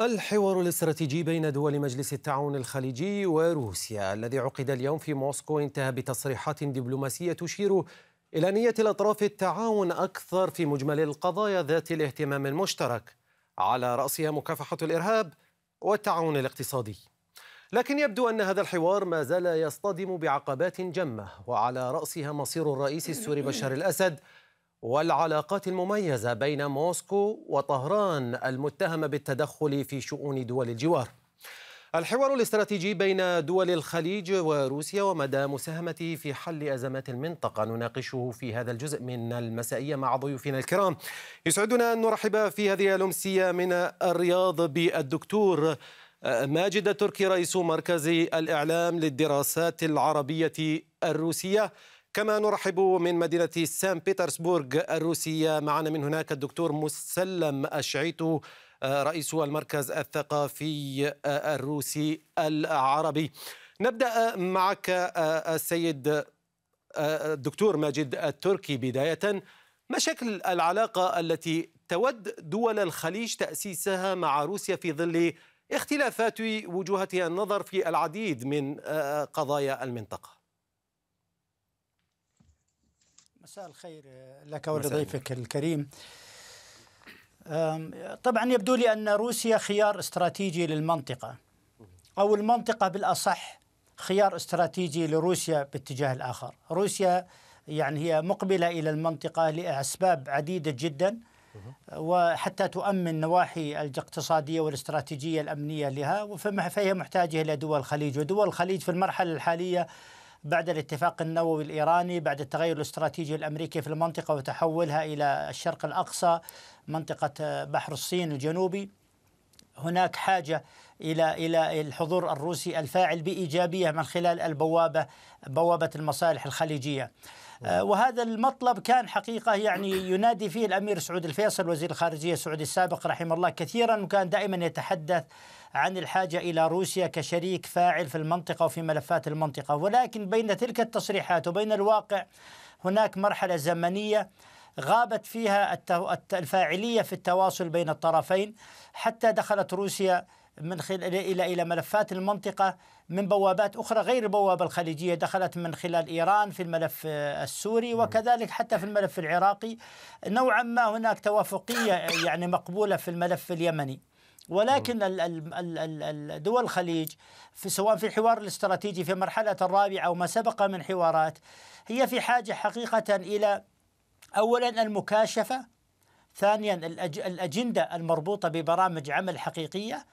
الحوار الاستراتيجي بين دول مجلس التعاون الخليجي وروسيا الذي عقد اليوم في موسكو انتهى بتصريحات دبلوماسية تشير إلى نية الأطراف التعاون أكثر في مجمل القضايا ذات الاهتمام المشترك على رأسها مكافحة الإرهاب والتعاون الاقتصادي لكن يبدو أن هذا الحوار ما زال يصطدم بعقبات جمة وعلى رأسها مصير الرئيس السوري بشار الأسد والعلاقات المميزة بين موسكو وطهران المتهمة بالتدخل في شؤون دول الجوار الحوار الاستراتيجي بين دول الخليج وروسيا ومدى مساهمته في حل أزمات المنطقة نناقشه في هذا الجزء من المسائية مع ضيوفنا الكرام يسعدنا أن نرحب في هذه الأمسية من الرياض بالدكتور آه، ماجد التركي رئيس مركز الإعلام للدراسات العربية الروسية كما نرحب من مدينة سان بيترسبورغ الروسية معنا من هناك الدكتور مسلم أشعيتو آه، رئيس المركز الثقافي آه، الروسي العربي نبدأ معك آه، السيد الدكتور ماجد التركي بداية ما شكل العلاقة التي تود دول الخليج تأسيسها مع روسيا في ظل اختلافات وجهتها النظر في العديد من قضايا المنطقة مساء الخير آه، لك ولضيفك الكريم طبعا يبدو لي أن روسيا خيار استراتيجي للمنطقة أو المنطقة بالأصح خيار استراتيجي لروسيا باتجاه الآخر روسيا يعني هي مقبلة إلى المنطقة لأسباب عديدة جدا وحتى تؤمن نواحي الاقتصادية والاستراتيجية الأمنية لها فهي محتاجة إلى دول الخليج ودول الخليج في المرحلة الحالية بعد الاتفاق النووي الإيراني بعد التغير الاستراتيجي الأمريكي في المنطقة وتحولها إلى الشرق الأقصى منطقة بحر الصين الجنوبي هناك حاجة إلى إلى الحضور الروسي الفاعل بإيجابية من خلال البوابة بوابة المصالح الخليجية آه، وهذا المطلب كان حقيقة يعني ينادي فيه الأمير سعود الفيصل وزير الخارجية السعودي السابق رحمه الله كثيرا وكان دائما يتحدث عن الحاجة إلى روسيا كشريك فاعل في المنطقة وفي ملفات المنطقة ولكن بين تلك التصريحات وبين الواقع هناك مرحلة زمنية غابت فيها الفاعلية في التواصل بين الطرفين حتى دخلت روسيا من خلال الى الى ملفات المنطقه من بوابات اخرى غير البوابه الخليجيه دخلت من خلال ايران في الملف السوري وكذلك حتى في الملف العراقي نوعا ما هناك توافقيه يعني مقبوله في الملف اليمني ولكن دول الخليج في سواء في الحوار الاستراتيجي في مرحلة الرابعة أو ما سبق من حوارات هي في حاجة حقيقة إلى أولا المكاشفة ثانيا الأجندة المربوطة ببرامج عمل حقيقية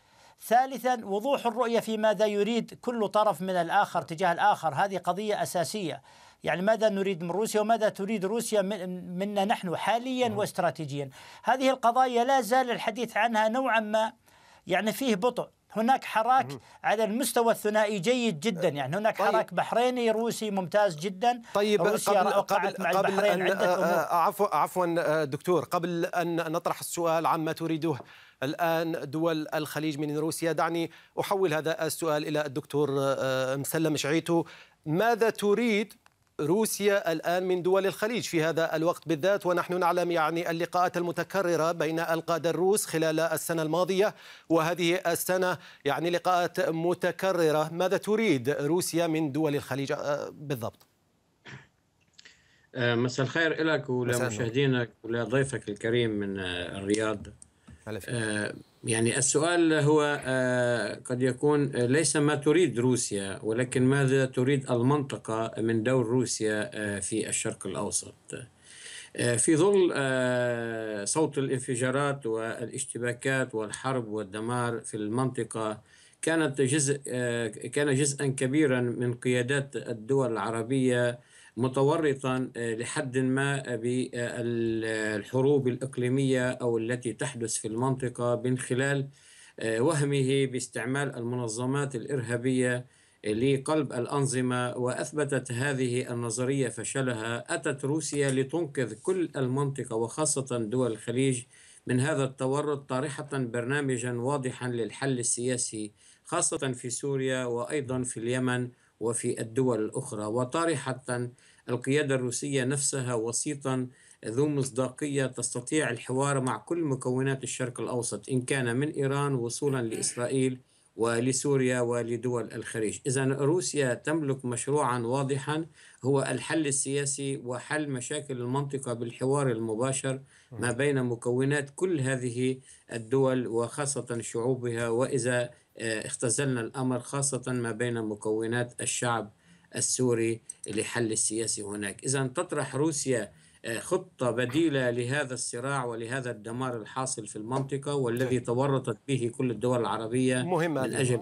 ثالثا وضوح الرؤية في ماذا يريد كل طرف من الآخر تجاه الآخر هذه قضية أساسية يعني ماذا نريد من روسيا وماذا تريد روسيا منا نحن حاليا واستراتيجيا هذه القضايا لا زال الحديث عنها نوعا ما يعني فيه بطء هناك حراك على المستوى الثنائي جيد جدا يعني هناك طيب. حراك بحريني روسي ممتاز جدا طيب روسيا قبل قبل, مع قبل أن عدة آه، أمور. آه، عفوا عفوا آه، دكتور قبل ان نطرح السؤال عما تريده الآن دول الخليج من روسيا دعني أحول هذا السؤال إلى الدكتور مسلم شعيتو ماذا تريد روسيا الآن من دول الخليج في هذا الوقت بالذات ونحن نعلم يعني اللقاءات المتكررة بين القادة الروس خلال السنة الماضية وهذه السنة يعني لقاءات متكررة ماذا تريد روسيا من دول الخليج آه، بالضبط؟ آه، مساء الخير لك ولمشاهدينك ولضيفك الكريم من آه، الرياض يعني السؤال هو آه، قد يكون آه، ليس ما تريد روسيا ولكن ماذا تريد المنطقة من دور روسيا آه، في الشرق الأوسط في ظل صوت الانفجارات والاشتباكات والحرب والدمار في المنطقة كانت جزء كان جزءا كبيرا من قيادات الدول العربية متورطا آه، لحد ما آه، بالحروب آه، الإقليمية أو التي تحدث في المنطقة من خلال وهمه باستعمال المنظمات الإرهابية لقلب الأنظمة وأثبتت هذه النظرية فشلها أتت روسيا لتنقذ كل المنطقة وخاصة دول الخليج من هذا التورط طارحة برنامجا واضحا للحل السياسي خاصة في سوريا وأيضا في اليمن وفي الدول الأخرى وطارحة القيادة الروسية نفسها وسيطا ذو مصداقية تستطيع الحوار مع كل مكونات الشرق الأوسط إن كان من إيران وصولا لإسرائيل ولسوريا ولدول الخليج إذا روسيا تملك مشروعا واضحا هو الحل السياسي وحل مشاكل المنطقة بالحوار المباشر ما بين مكونات كل هذه الدول وخاصة شعوبها وإذا آه، اختزلنا الأمر خاصة ما بين مكونات الشعب السوري لحل السياسي هناك إذا تطرح روسيا آه، خطة بديلة لهذا الصراع ولهذا الدمار الحاصل في المنطقة والذي تورطت به كل الدول العربية مهمة من أجل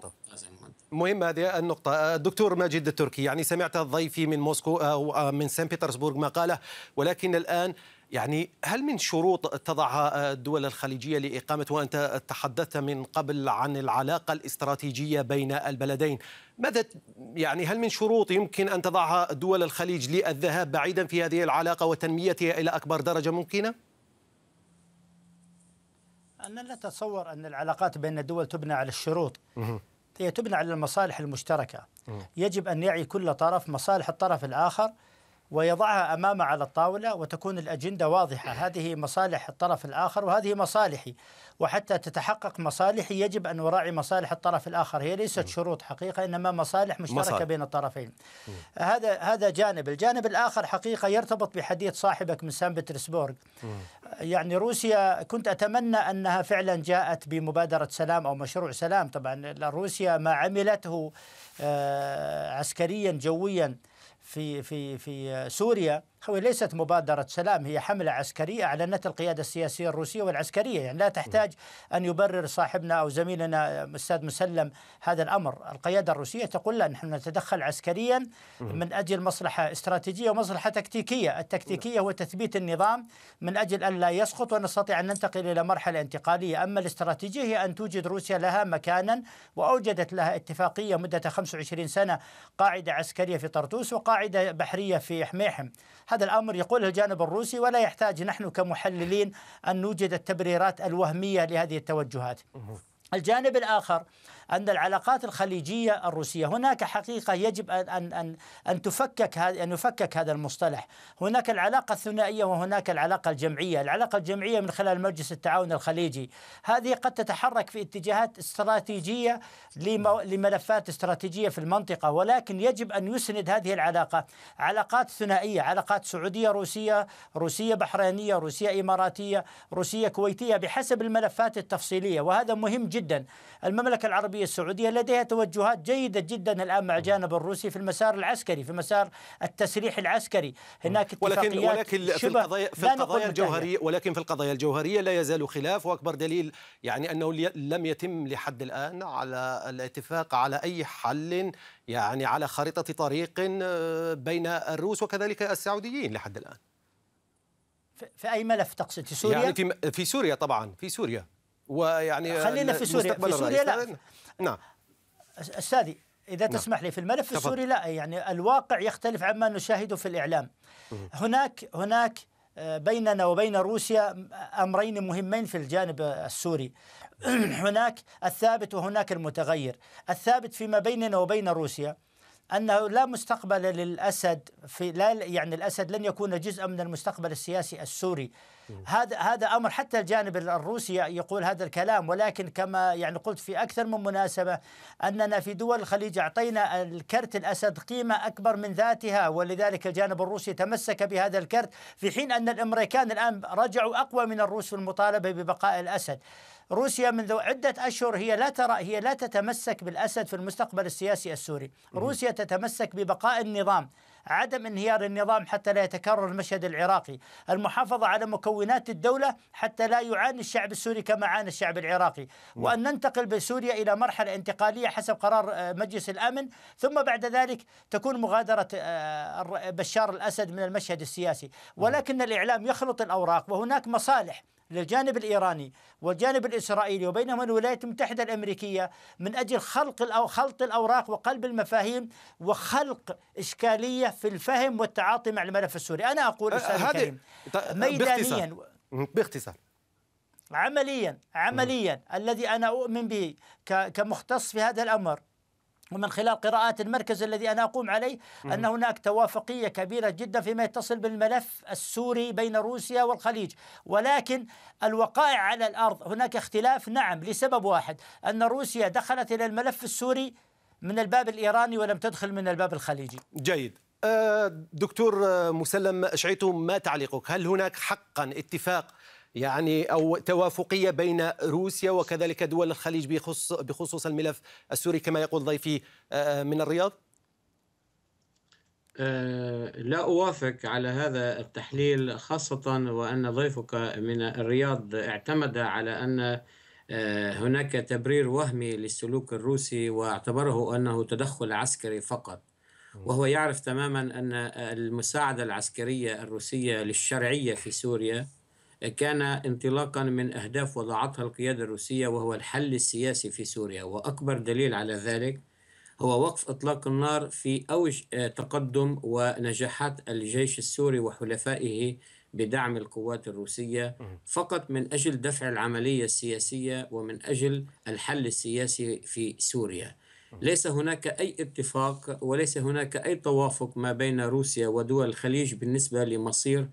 مهمة هذه النقطة آه، دكتور ماجد التركي يعني سمعت ضيفي من موسكو أو من سان بيترسبورغ ما قاله ولكن الآن يعني هل من شروط تضعها الدول الخليجية لإقامة وأنت تحدثت من قبل عن العلاقة الاستراتيجية بين البلدين ماذا يعني هل من شروط يمكن أن تضعها دول الخليج للذهاب بعيدا في هذه العلاقة وتنميتها إلى أكبر درجة ممكنة؟ أنا لا أتصور أن العلاقات بين الدول تبنى على الشروط هي تبنى على المصالح المشتركة يجب أن يعي كل طرف مصالح الطرف الآخر ويضعها امامه على الطاوله وتكون الاجنده واضحه، هذه مصالح الطرف الاخر وهذه مصالحي، وحتى تتحقق مصالحي يجب ان اراعي مصالح الطرف الاخر، هي ليست شروط حقيقه انما مصالح مشتركه بين الطرفين. هذا هذا جانب، الجانب الاخر حقيقه يرتبط بحديث صاحبك من سان بطرسبورغ. يعني روسيا كنت اتمنى انها فعلا جاءت بمبادره سلام او مشروع سلام، طبعا روسيا ما عملته آه، عسكريا جويا في في في سوريا خوي ليست مبادرة سلام هي حملة عسكرية أعلنت القيادة السياسية الروسية والعسكرية يعني لا تحتاج أن يبرر صاحبنا أو زميلنا الأستاذ مسلم هذا الأمر القيادة الروسية تقول لا نحن نتدخل عسكريا من أجل مصلحة استراتيجية ومصلحة تكتيكية التكتيكية هو تثبيت النظام من أجل أن لا يسقط ونستطيع أن ننتقل إلى مرحلة انتقالية أما الاستراتيجية هي أن توجد روسيا لها مكانا وأوجدت لها اتفاقية مدة 25 سنة قاعدة عسكرية في طرطوس وقاعدة بحرية في حميحم هذا الأمر يقوله الجانب الروسي ولا يحتاج نحن كمحللين أن نوجد التبريرات الوهمية لهذه التوجهات الجانب الآخر أن العلاقات الخليجية الروسية هناك حقيقة يجب أن أن أن تفكك هذا أن يفكك هذا المصطلح هناك العلاقة الثنائية وهناك العلاقة الجمعية العلاقة الجمعية من خلال مجلس التعاون الخليجي هذه قد تتحرك في اتجاهات استراتيجية لملفات استراتيجية في المنطقة ولكن يجب أن يسند هذه العلاقة علاقات ثنائية علاقات سعودية روسية روسية بحرينية روسية إماراتية روسية كويتية بحسب الملفات التفصيلية وهذا مهم جدا المملكة العربية العربية السعودية لديها توجهات جيدة جدا الآن مع الجانب الروسي في المسار العسكري في مسار التسليح العسكري هناك ولكن ولكن في القضايا في القضايا الجوهرية ولكن في القضايا الجوهرية لا يزال خلاف وأكبر دليل يعني أنه لم يتم لحد الآن على الاتفاق على أي حل يعني على خريطة طريق آه، بين الروس وكذلك السعوديين لحد الآن في أي ملف تقصد في سوريا؟ يعني في, في سوريا طبعا في سوريا ويعني خلينا في سوريا في سوريا لا نعم استاذي إذا نعم. تسمح لي في الملف تفضل. السوري لا يعني الواقع يختلف عما نشاهده في الإعلام هناك هناك آه، بيننا وبين روسيا أمرين مهمين في الجانب السوري هناك الثابت وهناك المتغير الثابت فيما بيننا وبين روسيا انه لا مستقبل للاسد في لا يعني الاسد لن يكون جزءا من المستقبل السياسي السوري هذا هذا امر حتى الجانب الروسي يقول هذا الكلام ولكن كما يعني قلت في اكثر من مناسبه اننا في دول الخليج اعطينا الكرت الاسد قيمه اكبر من ذاتها ولذلك الجانب الروسي تمسك بهذا الكرت في حين ان الامريكان الان رجعوا اقوى من الروس في المطالبه ببقاء الاسد روسيا منذ عدة أشهر هي لا ترى هي لا تتمسك بالأسد في المستقبل السياسي السوري روسيا تتمسك ببقاء النظام عدم انهيار النظام حتى لا يتكرر المشهد العراقي المحافظة على مكونات الدولة حتى لا يعاني الشعب السوري كما عانى الشعب العراقي وأن ننتقل بسوريا إلى مرحلة انتقالية حسب قرار آه، مجلس الأمن ثم بعد ذلك تكون مغادرة آه، بشار الأسد من المشهد السياسي ولكن الإعلام يخلط الأوراق وهناك مصالح للجانب الايراني والجانب الاسرائيلي وبينهما الولايات المتحده الامريكيه من اجل خلق الأو خلط الاوراق وقلب المفاهيم وخلق اشكاليه في الفهم والتعاطي مع الملف السوري، انا اقول أه، استاذ الكريم ميدانيا باختصار عمليا عمليا م. الذي انا اؤمن به كمختص في هذا الامر ومن خلال قراءات المركز الذي انا اقوم عليه ان هناك توافقيه كبيره جدا فيما يتصل بالملف السوري بين روسيا والخليج، ولكن الوقائع على الارض هناك اختلاف نعم لسبب واحد ان روسيا دخلت الى الملف السوري من الباب الايراني ولم تدخل من الباب الخليجي. جيد. آه، دكتور آه، مسلم شعيتم ما تعليقك؟ هل هناك حقا اتفاق يعني او توافقيه بين روسيا وكذلك دول الخليج بخصوص بخصوص الملف السوري كما يقول ضيفي آه، آه، من الرياض؟ آه، لا أوافق على هذا التحليل خاصة وأن ضيفك من الرياض اعتمد على أن هناك تبرير وهمي للسلوك الروسي واعتبره أنه تدخل عسكري فقط وهو يعرف تماما أن المساعدة العسكرية الروسية للشرعية في سوريا كان انطلاقا من أهداف وضعتها القيادة الروسية وهو الحل السياسي في سوريا وأكبر دليل على ذلك هو وقف إطلاق النار في أوج آه، تقدم ونجاحات الجيش السوري وحلفائه بدعم القوات الروسية فقط من أجل دفع العملية السياسية ومن أجل الحل السياسي في سوريا ليس هناك أي اتفاق وليس هناك أي توافق ما بين روسيا ودول الخليج بالنسبة لمصير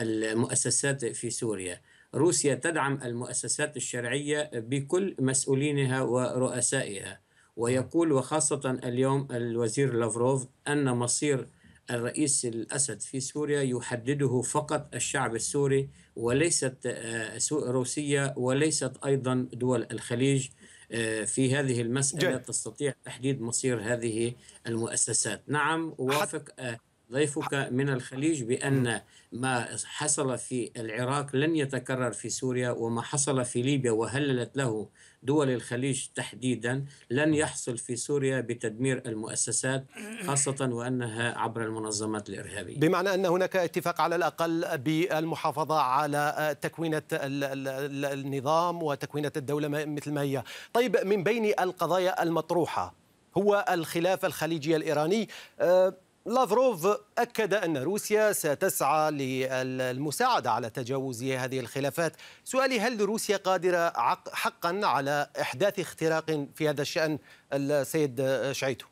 المؤسسات في سوريا روسيا تدعم المؤسسات الشرعية بكل مسؤولينها ورؤسائها ويقول وخاصة اليوم الوزير لافروف أن مصير الرئيس الأسد في سوريا يحدده فقط الشعب السوري وليست آه، روسيا وليست أيضا دول الخليج آه، في هذه المسألة جاي. تستطيع تحديد مصير هذه المؤسسات نعم أوافق آه، ضيفك من الخليج بأن ما حصل في العراق لن يتكرر في سوريا وما حصل في ليبيا وهللت له دول الخليج تحديدا لن يحصل في سوريا بتدمير المؤسسات خاصة وأنها عبر المنظمات الإرهابية بمعنى أن هناك اتفاق على الأقل بالمحافظة على تكوينة النظام وتكوينة الدولة مثل ما هي طيب من بين القضايا المطروحة هو الخلاف الخليجي الإيراني أه، لافروف أكد أن روسيا ستسعى للمساعدة على تجاوز هذه الخلافات سؤالي هل روسيا قادرة حقا على إحداث اختراق في هذا الشأن السيد شعيتو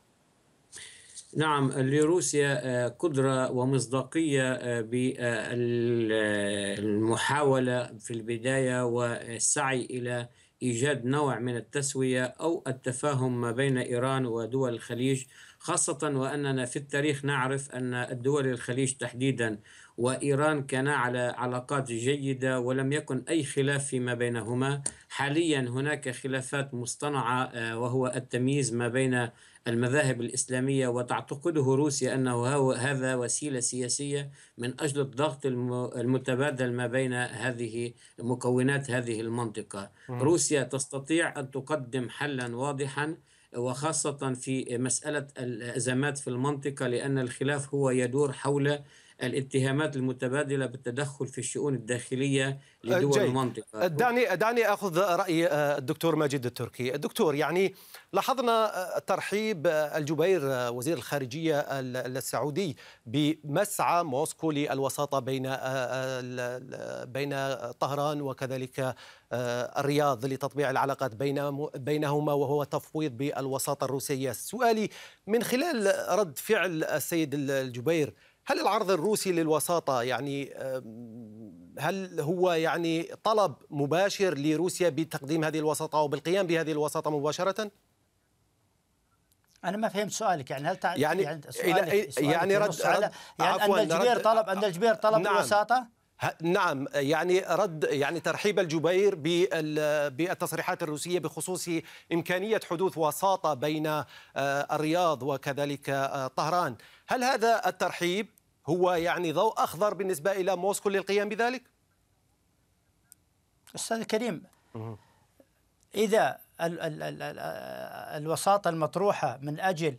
نعم لروسيا آه، قدرة ومصداقية آه، بالمحاولة في البداية والسعي إلى إيجاد نوع من التسوية أو التفاهم ما بين إيران ودول الخليج خاصة وأننا في التاريخ نعرف أن الدول الخليج تحديدا وإيران كان على علاقات جيدة ولم يكن أي خلاف فيما بينهما حاليا هناك خلافات مصطنعة آه، وهو التمييز ما بين المذاهب الإسلامية وتعتقده روسيا أنه هذا وسيلة سياسية من أجل الضغط المتبادل ما بين هذه مكونات هذه المنطقة روسيا تستطيع أن تقدم حلا واضحا وخاصة في مسألة الأزمات في المنطقة لأن الخلاف هو يدور حول الاتهامات المتبادلة بالتدخل في الشؤون الداخلية لدول جاي. المنطقة دعني دعني أخذ رأي آه، الدكتور ماجد التركي الدكتور يعني لاحظنا آه، ترحيب آه، الجبير وزير الخارجية السعودي بمسعى موسكو للوساطة بين بين طهران وكذلك الرياض لتطبيع العلاقات بين بينهما وهو تفويض بالوساطة الروسية سؤالي من خلال رد فعل السيد الجبير هل العرض الروسي للوساطة يعني هل هو يعني طلب مباشر لروسيا بتقديم هذه الوساطة أو بالقيام بهذه الوساطة مباشرة؟ انا ما فهمت سؤالك يعني هل تع... يعني يعني, سؤالك يعني رد, رد يعني ان الجبير طلب ان الجبير طلب نعم الوساطه نعم يعني رد يعني ترحيب الجبير بالتصريحات الروسيه بخصوص امكانيه حدوث وساطه بين آه، الرياض وكذلك آه، طهران، هل هذا الترحيب هو يعني ضوء اخضر بالنسبه الى موسكو للقيام بذلك؟ استاذ الكريم اذا آه، الوساطه المطروحه من اجل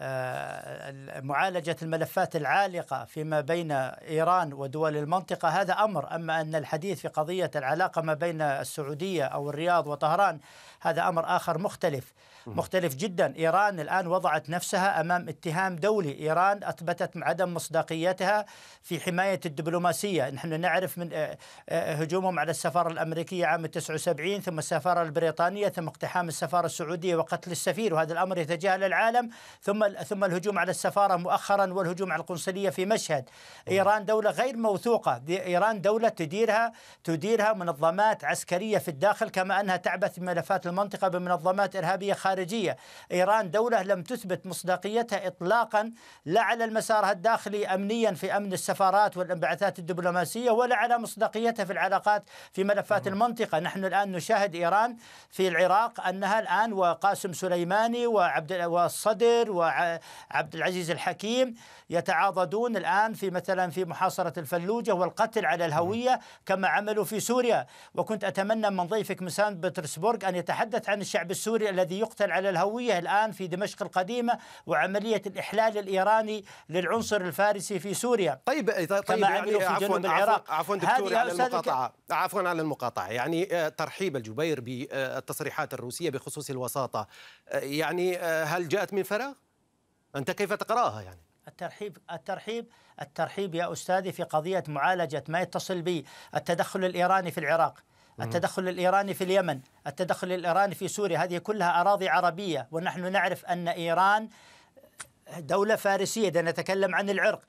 آه، معالجة الملفات العالقة فيما بين إيران ودول المنطقة هذا أمر أما أن الحديث في قضية العلاقة ما بين السعودية أو الرياض وطهران هذا أمر آخر مختلف مختلف جدا إيران الآن وضعت نفسها أمام اتهام دولي إيران أثبتت عدم مصداقيتها في حماية الدبلوماسية نحن نعرف من آه، آه، هجومهم على السفارة الأمريكية عام 79 ثم السفارة البريطانية ثم اقتحام السفارة السعودية وقتل السفير وهذا الأمر يتجاهل العالم ثم ثم الهجوم على السفاره مؤخرا والهجوم على القنصليه في مشهد ايران دوله غير موثوقه ايران دوله تديرها تديرها منظمات عسكريه في الداخل كما انها تعبث ملفات المنطقه بمنظمات ارهابيه خارجيه ايران دوله لم تثبت مصداقيتها اطلاقا لا على المسار الداخلي امنيا في امن السفارات والانبعاثات الدبلوماسيه ولا على مصداقيتها في العلاقات في ملفات المنطقه، نحن الان نشاهد ايران في العراق انها الان وقاسم سليماني وعبد والصدر عبد العزيز الحكيم يتعاضدون الآن في مثلا في محاصرة الفلوجة والقتل على الهوية كما عملوا في سوريا وكنت أتمنى من ضيفك من سان بطرسبرغ أن يتحدث عن الشعب السوري الذي يقتل على الهوية الآن في دمشق القديمة وعملية الإحلال الإيراني للعنصر الفارسي في سوريا طيب, طيب كما طيب، يعني عملوا في عفواً جنوب العراق عفوا دكتور على المقاطعة عفوا على المقاطعة يعني آه، ترحيب الجبير بالتصريحات الروسية بخصوص الوساطة آه، يعني آه، هل جاءت من فراغ؟ أنت كيف تقرأها يعني؟ الترحيب الترحيب الترحيب يا أستاذي في قضية معالجة ما يتصل بي التدخل الإيراني في العراق التدخل الإيراني في اليمن التدخل الإيراني في سوريا هذه كلها أراضي عربية ونحن نعرف أن إيران دولة فارسية إذا نتكلم عن العرق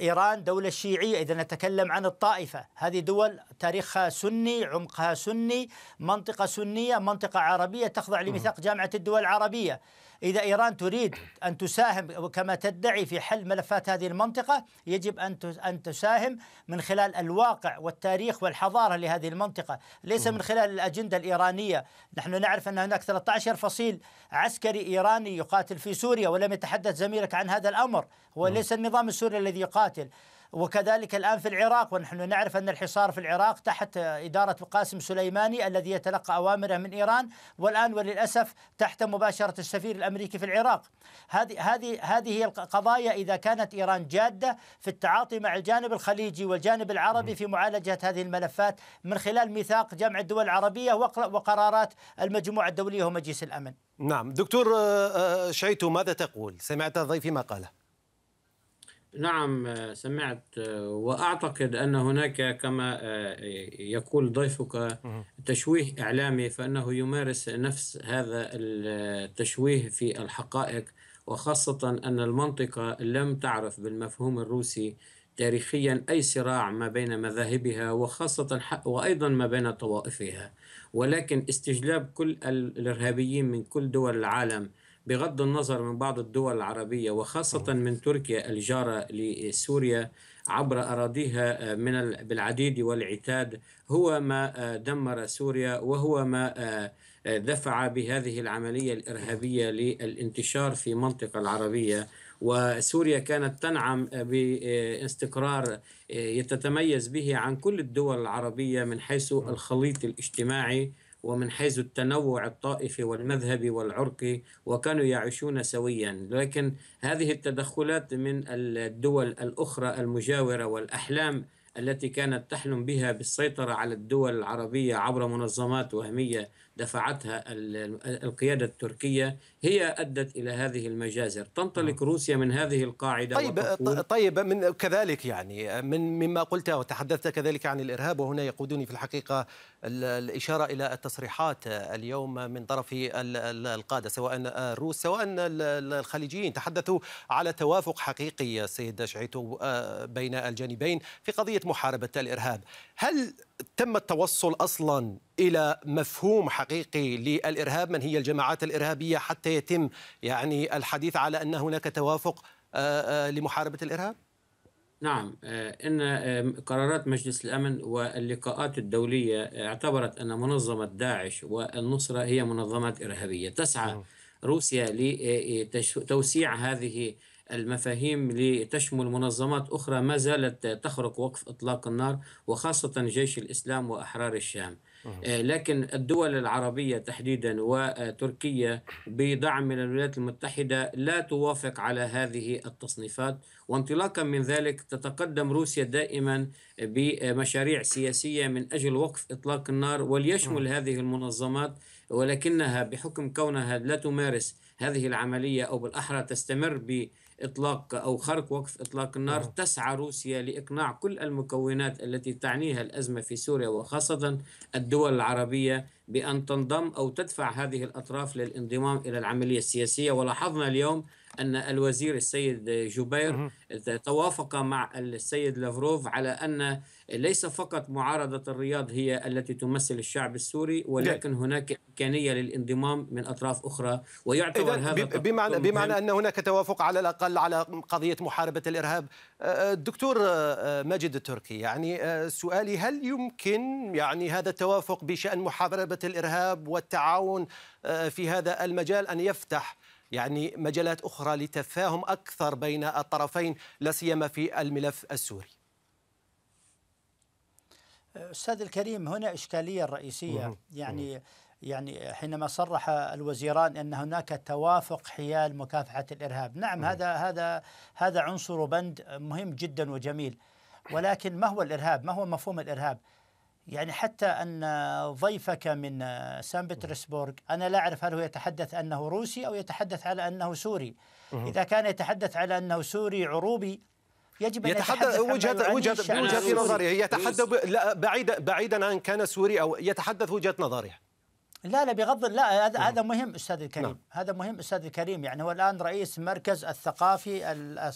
إيران دولة شيعية إذا نتكلم عن الطائفة هذه دول تاريخها سني عمقها سني منطقة سنية منطقة عربية تخضع لميثاق جامعة الدول العربية إذا إيران تريد أن تساهم كما تدعي في حل ملفات هذه المنطقة يجب أن أن تساهم من خلال الواقع والتاريخ والحضارة لهذه المنطقة ليس من خلال الأجندة الإيرانية نحن نعرف أن هناك 13 فصيل عسكري إيراني يقاتل في سوريا ولم يتحدث زميلك عن هذا الأمر هو ليس النظام السوري الذي يقاتل وكذلك الآن في العراق ونحن نعرف أن الحصار في العراق تحت إدارة قاسم سليماني الذي يتلقى أوامره من إيران والآن وللأسف تحت مباشرة السفير الأمريكي في العراق هذه هذه هذه هي القضايا إذا كانت إيران جادة في التعاطي مع الجانب الخليجي والجانب العربي في معالجة هذه الملفات من خلال ميثاق جمع الدول العربية وقرارات المجموعة الدولية ومجلس الأمن نعم دكتور آه، آه، شعيتو ماذا تقول سمعت ضيفي ما قاله نعم سمعت واعتقد ان هناك كما آه، يقول ضيفك تشويه اعلامي فانه يمارس نفس هذا التشويه في الحقائق وخاصه ان المنطقه لم تعرف بالمفهوم الروسي تاريخيا اي صراع ما بين مذاهبها وخاصه وايضا ما بين طوائفها ولكن استجلاب كل الارهابيين من كل دول العالم بغض النظر من بعض الدول العربية وخاصة نعم. من تركيا الجارة لسوريا عبر أراضيها آه، من بالعديد والعتاد هو ما آه، دمر سوريا وهو ما آه، دفع بهذه العملية الإرهابية للانتشار في منطقة العربية وسوريا كانت تنعم باستقرار يتتميز به عن كل الدول العربية من حيث نعم. الخليط الاجتماعي ومن حيث التنوع الطائفي والمذهبي والعرقي وكانوا يعيشون سويا لكن هذه التدخلات من الدول الأخرى المجاورة والأحلام التي كانت تحلم بها بالسيطرة على الدول العربية عبر منظمات وهمية دفعتها القيادة التركية هي أدت إلى هذه المجازر تنطلق نعم. روسيا من هذه القاعدة طيب, آه، طيب من كذلك يعني آه، من مما قلت وتحدثت كذلك عن الإرهاب وهنا يقودني في الحقيقة الإشارة إلى التصريحات اليوم من طرف القادة سواء الروس آه، سواء الخليجيين تحدثوا على توافق حقيقي سيد شعيتو بين الجانبين في قضية محاربة الإرهاب هل تم التوصل أصلا إلى مفهوم حقيقي للإرهاب من هي الجماعات الإرهابية حتى يتم يعني الحديث على أن هناك توافق آه، آه، لمحاربة الإرهاب؟ نعم آه، إن قرارات مجلس الأمن واللقاءات الدولية اعتبرت أن منظمة داعش والنصرة هي منظمات إرهابية تسعى روسيا لتوسيع هذه المفاهيم لتشمل منظمات أخرى ما زالت تخرق وقف إطلاق النار وخاصة جيش الإسلام وأحرار الشام آه، لكن الدول العربية تحديدا وتركيا بدعم من الولايات المتحدة لا توافق على هذه التصنيفات وانطلاقا من ذلك تتقدم روسيا دائما بمشاريع سياسية من أجل وقف إطلاق النار وليشمل هذه المنظمات ولكنها بحكم كونها لا تمارس هذه العملية أو بالأحرى تستمر ب إطلاق أو خرق وقف إطلاق النار آه. تسعى روسيا لإقناع كل المكونات التي تعنيها الأزمة في سوريا وخاصة الدول العربية بأن تنضم أو تدفع هذه الأطراف للانضمام إلى العملية السياسية ولاحظنا اليوم أن الوزير السيد جوبير توافق مع السيد لافروف على أن ليس فقط معارضة الرياض هي التي تمثل الشعب السوري ولكن هناك إمكانية للانضمام من أطراف أخرى ويعتبر هذا بمعنى, بمعنى أن هناك توافق على الأقل على قضية محاربة الإرهاب الدكتور ماجد التركي يعني سؤالي هل يمكن يعني هذا التوافق بشأن محاربة الإرهاب والتعاون في هذا المجال أن يفتح يعني مجالات أخرى لتفاهم أكثر بين الطرفين لا سيما في الملف السوري أستاذ الكريم هنا إشكالية رئيسية يعني يعني حينما صرح الوزيران ان هناك توافق حيال مكافحه الارهاب، نعم مم. هذا هذا هذا عنصر وبند مهم جدا وجميل ولكن ما هو الارهاب؟ ما هو مفهوم الارهاب؟ يعني حتى أن ضيفك من سان بطرسبورغ أنا لا أعرف هل هو يتحدث أنه روسي أو يتحدث على أنه سوري إذا كان يتحدث على أنه سوري عروبي يجب ان يتحدث وجهه وجهه وجهه نظره يتحدث بعيدا بعيدا عن كان سوري او يتحدث وجهه نظره لا لا بغض لا هذا نعم. هذا مهم استاذ الكريم نعم. هذا مهم استاذ الكريم يعني هو الان رئيس مركز الثقافي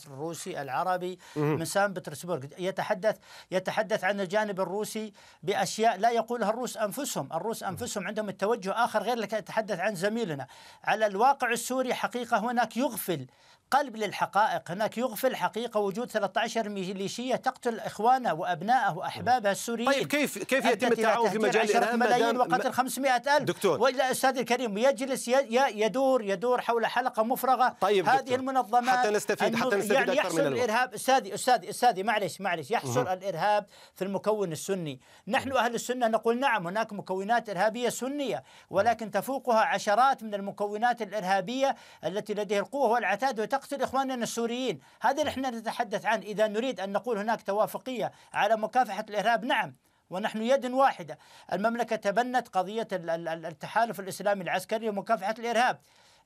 الروسي العربي مم. من سان بطرسبرغ يتحدث يتحدث عن الجانب الروسي باشياء لا يقولها الروس انفسهم الروس انفسهم عندهم التوجه اخر غير لك يتحدث عن زميلنا على الواقع السوري حقيقه هناك يغفل قلب للحقائق هناك يغفل حقيقة وجود 13 ميليشية تقتل إخوانه وأبنائه وأحبابه طيب، السوريين طيب كيف كيف يتم التعاون في مجال الإرهاب ملايين وقتل 500 ألف دكتور والا أستاذ الكريم يجلس يدور يدور حول حلقة مفرغة طيب هذه دكتور. المنظمات حتى نستفيد حتى نستفيد يعني أكثر يحصل من الوقت. الإرهاب أستاذي أستاذي أستاذي معلش معلش يحصل مه. الإرهاب في المكون السني نحن أهل السنة نقول نعم هناك مكونات إرهابية سنية ولكن تفوقها عشرات من المكونات الإرهابية التي لديها القوة والعتاد وتقتل إخواننا السوريين هذا نحن نتحدث عنه إذا نريد أن نقول هناك توافقية على مكافحة الإرهاب نعم ونحن يد واحدة المملكة تبنت قضية التحالف الإسلامي العسكري ومكافحة الإرهاب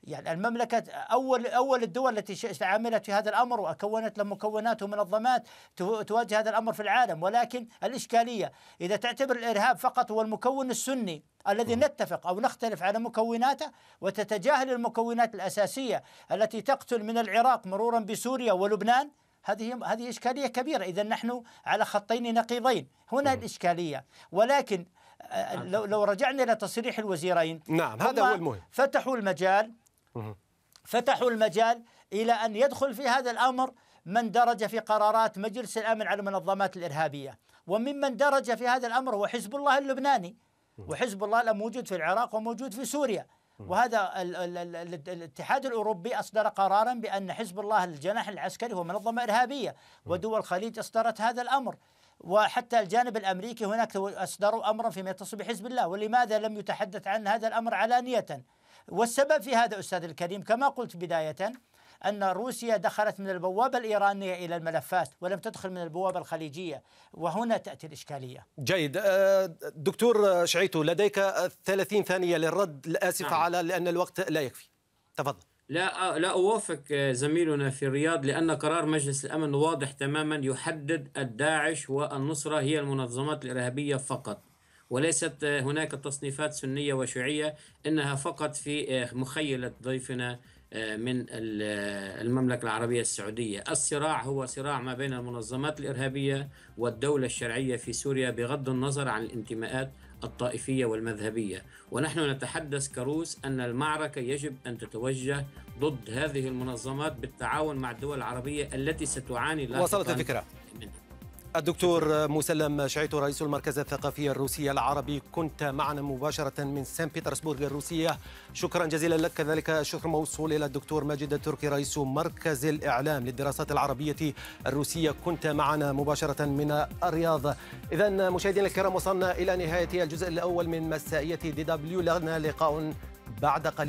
يعني المملكة أول أول الدول التي عملت في هذا الأمر وكونت له مكونات ومنظمات تواجه هذا الأمر في العالم ولكن الإشكالية إذا تعتبر الإرهاب فقط هو المكون السني الذي نتفق أو نختلف على مكوناته وتتجاهل المكونات الأساسية التي تقتل من العراق مرورا بسوريا ولبنان هذه هذه إشكالية كبيرة إذا نحن على خطين نقيضين هنا الإشكالية ولكن آه، لو لو رجعنا إلى تصريح الوزيرين نعم هذا هو المهم فتحوا المجال فتحوا المجال إلى أن يدخل في هذا الأمر من درج في قرارات مجلس الأمن على المنظمات الإرهابية وممن درج في هذا الأمر هو حزب الله اللبناني وحزب الله موجود في العراق وموجود في سوريا وهذا الاتحاد الاوروبي اصدر قرارا بان حزب الله الجناح العسكري هو منظمه ارهابيه ودول الخليج اصدرت هذا الامر وحتى الجانب الامريكي هناك اصدروا امرا فيما يتصل بحزب الله ولماذا لم يتحدث عن هذا الامر علانيه والسبب في هذا استاذ الكريم كما قلت بدايه أن روسيا دخلت من البوابة الإيرانية إلى الملفات ولم تدخل من البوابة الخليجية وهنا تأتي الإشكالية جيد آه، دكتور شعيتو لديك 30 ثانية للرد الآسف نعم. على لأن الوقت لا يكفي تفضل لا آه، لا اوافق آه، زميلنا في الرياض لان قرار مجلس الامن واضح تماما يحدد الداعش والنصره هي المنظمات الارهابيه فقط وليست هناك تصنيفات سنية وشيعية إنها فقط في آه، مخيلة ضيفنا آه، من آه، المملكة العربية السعودية الصراع هو صراع ما بين المنظمات الإرهابية والدولة الشرعية في سوريا بغض النظر عن الانتماءات الطائفية والمذهبية ونحن نتحدث كروس أن المعركة يجب أن تتوجه ضد هذه المنظمات بالتعاون مع الدول العربية التي ستعاني لاحقا وصلت الفكرة منها الدكتور مسلم شعيتو رئيس المركز الثقافي الروسي العربي كنت معنا مباشرة من سان بيترسبورغ الروسية شكرا جزيلا لك كذلك الشكر موصول إلى الدكتور ماجد التركي رئيس مركز الإعلام للدراسات العربية الروسية كنت معنا مباشرة من الرياض إذا مشاهدينا الكرام وصلنا إلى نهاية الجزء الأول من مسائية دي دبليو لنا لقاء بعد قليل